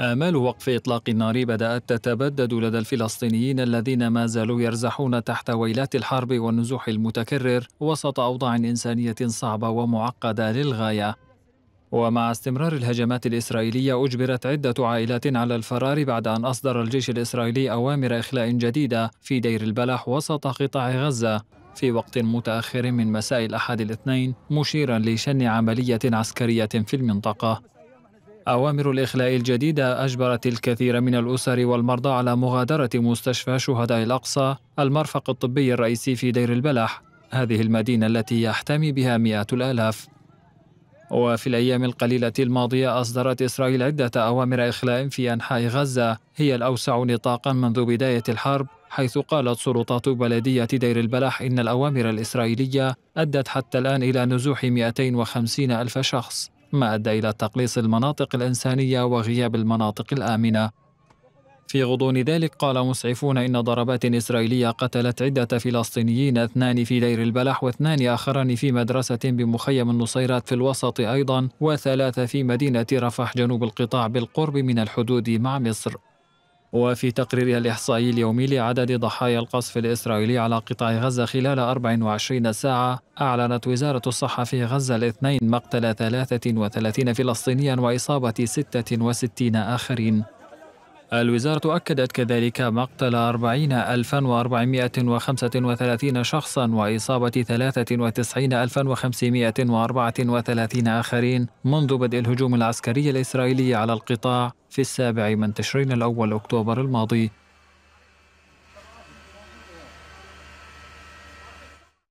آمال وقف إطلاق النار بدأت تتبدد لدى الفلسطينيين الذين ما زالوا يرزحون تحت ويلات الحرب والنزوح المتكرر وسط أوضاع إنسانية صعبة ومعقدة للغاية ومع استمرار الهجمات الإسرائيلية أجبرت عدة عائلات على الفرار بعد أن أصدر الجيش الإسرائيلي أوامر إخلاء جديدة في دير البلح وسط قطاع غزة في وقت متأخر من مساء الأحد الاثنين مشيرا لشن عملية عسكرية في المنطقة أوامر الإخلاء الجديدة أجبرت الكثير من الأسر والمرضى على مغادرة مستشفى شهداء الأقصى المرفق الطبي الرئيسي في دير البلح هذه المدينة التي يحتمي بها مئات الآلاف وفي الأيام القليلة الماضية أصدرت إسرائيل عدة أوامر إخلاء في أنحاء غزة هي الأوسع نطاقا منذ بداية الحرب حيث قالت سلطات بلدية دير البلح إن الأوامر الإسرائيلية أدت حتى الآن إلى نزوح 250 ألف شخص ما أدى إلى تقليص المناطق الإنسانية وغياب المناطق الآمنة في غضون ذلك قال مسعفون إن ضربات إسرائيلية قتلت عدة فلسطينيين اثنان في دير البلح واثنان آخران في مدرسة بمخيم النصيرات في الوسط أيضا وثلاثة في مدينة رفح جنوب القطاع بالقرب من الحدود مع مصر وفي تقريرها الإحصائي اليومي لعدد ضحايا القصف الإسرائيلي على قطاع غزة خلال 24 ساعة أعلنت وزارة الصحة في غزة الاثنين مقتل 33 فلسطينيا وإصابة 66 آخرين الوزارة أكدت كذلك مقتل 40435 شخصا وإصابة 93534 آخرين منذ بدء الهجوم العسكري الإسرائيلي على القطاع في السابع من تشرين الأول أكتوبر الماضي